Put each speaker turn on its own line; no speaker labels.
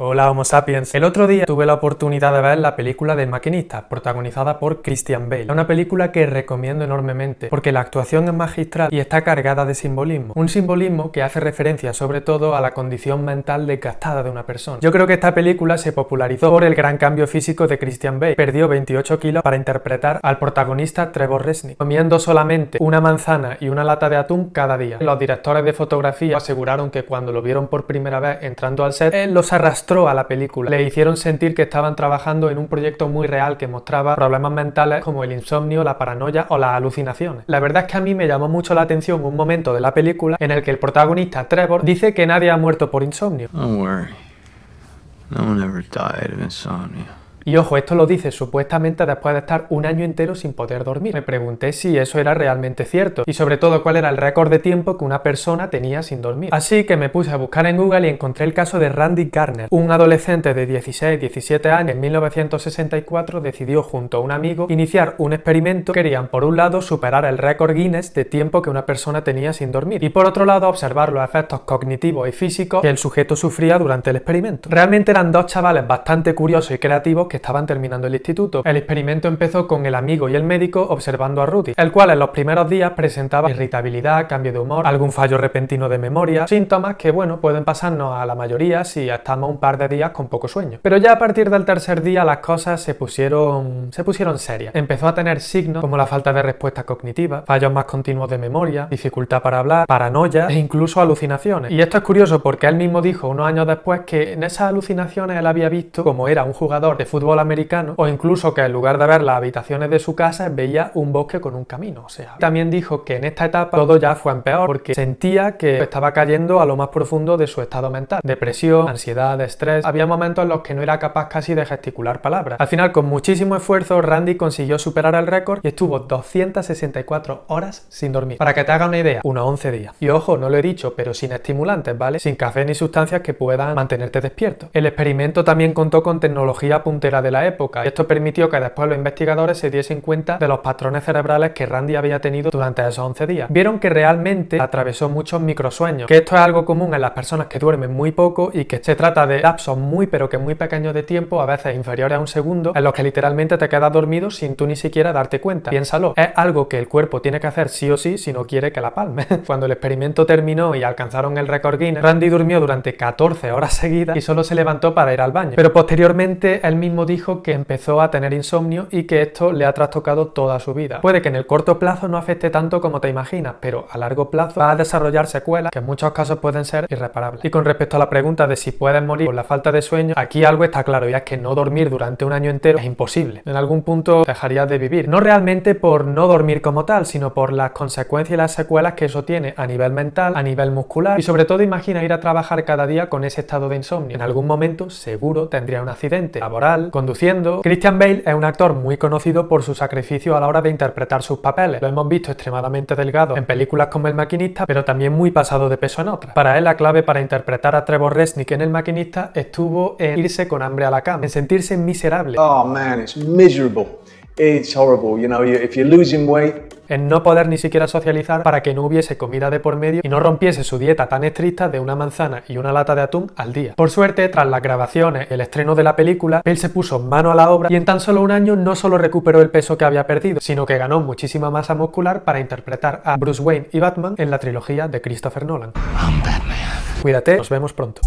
Hola Homo Sapiens. El otro día tuve la oportunidad de ver la película del maquinista, protagonizada por Christian Bale. Una película que recomiendo enormemente, porque la actuación es magistral y está cargada de simbolismo. Un simbolismo que hace referencia sobre todo a la condición mental desgastada de una persona. Yo creo que esta película se popularizó por el gran cambio físico de Christian Bale. Perdió 28 kilos para interpretar al protagonista Trevor Resnick, comiendo solamente una manzana y una lata de atún cada día. Los directores de fotografía aseguraron que cuando lo vieron por primera vez entrando al set, él los arrastró a la película. Le hicieron sentir que estaban trabajando en un proyecto muy real que mostraba problemas mentales como el insomnio, la paranoia o las alucinaciones. La verdad es que a mí me llamó mucho la atención un momento de la película en el que el protagonista Trevor dice que nadie ha muerto por insomnio. No y ojo, esto lo dice supuestamente después de estar un año entero sin poder dormir. Me pregunté si eso era realmente cierto y sobre todo cuál era el récord de tiempo que una persona tenía sin dormir. Así que me puse a buscar en Google y encontré el caso de Randy Garner, un adolescente de 16-17 años en 1964 decidió junto a un amigo iniciar un experimento que querían por un lado superar el récord Guinness de tiempo que una persona tenía sin dormir y por otro lado observar los efectos cognitivos y físicos que el sujeto sufría durante el experimento. Realmente eran dos chavales bastante curiosos y creativos que estaban terminando el instituto. El experimento empezó con el amigo y el médico observando a Rudy, el cual en los primeros días presentaba irritabilidad, cambio de humor, algún fallo repentino de memoria, síntomas que, bueno, pueden pasarnos a la mayoría si estamos un par de días con poco sueño. Pero ya a partir del tercer día las cosas se pusieron, se pusieron serias. Empezó a tener signos como la falta de respuesta cognitiva, fallos más continuos de memoria, dificultad para hablar, paranoia e incluso alucinaciones. Y esto es curioso porque él mismo dijo unos años después que en esas alucinaciones él había visto como era un jugador de fútbol americano, o incluso que en lugar de ver las habitaciones de su casa veía un bosque con un camino. O sea, también dijo que en esta etapa todo ya fue en peor porque sentía que estaba cayendo a lo más profundo de su estado mental. Depresión, ansiedad, estrés. Había momentos en los que no era capaz casi de gesticular palabras. Al final, con muchísimo esfuerzo, Randy consiguió superar el récord y estuvo 264 horas sin dormir. Para que te haga una idea, unos 11 días. Y ojo, no lo he dicho, pero sin estimulantes, ¿vale? Sin café ni sustancias que puedan mantenerte despierto. El experimento también contó con tecnología puntería era de la época. y Esto permitió que después los investigadores se diesen cuenta de los patrones cerebrales que Randy había tenido durante esos 11 días. Vieron que realmente atravesó muchos microsueños, que esto es algo común en las personas que duermen muy poco y que se trata de lapsos muy pero que muy pequeños de tiempo, a veces inferiores a un segundo, en los que literalmente te quedas dormido sin tú ni siquiera darte cuenta. Piénsalo, es algo que el cuerpo tiene que hacer sí o sí si no quiere que la palme. Cuando el experimento terminó y alcanzaron el récord Guinness, Randy durmió durante 14 horas seguidas y solo se levantó para ir al baño. Pero posteriormente el mismo dijo que empezó a tener insomnio y que esto le ha trastocado toda su vida. Puede que en el corto plazo no afecte tanto como te imaginas, pero a largo plazo va a desarrollar secuelas que en muchos casos pueden ser irreparables. Y con respecto a la pregunta de si puedes morir por la falta de sueño, aquí algo está claro y es que no dormir durante un año entero es imposible. En algún punto dejarías de vivir. No realmente por no dormir como tal, sino por las consecuencias y las secuelas que eso tiene a nivel mental, a nivel muscular y sobre todo imagina ir a trabajar cada día con ese estado de insomnio. En algún momento seguro tendría un accidente laboral, conduciendo. Christian Bale es un actor muy conocido por su sacrificio a la hora de interpretar sus papeles. Lo hemos visto extremadamente delgado en películas como El Maquinista, pero también muy pasado de peso en otras. Para él la clave para interpretar a Trevor Resnick en El Maquinista estuvo en irse con hambre a la cama, en sentirse miserable. Oh man, it's miserable. It's horrible, you know, if weight. En no poder ni siquiera socializar para que no hubiese comida de por medio y no rompiese su dieta tan estricta de una manzana y una lata de atún al día. Por suerte, tras las grabaciones, el estreno de la película, él se puso mano a la obra y en tan solo un año no solo recuperó el peso que había perdido, sino que ganó muchísima masa muscular para interpretar a Bruce Wayne y Batman en la trilogía de Christopher Nolan. I'm Cuídate, nos vemos pronto.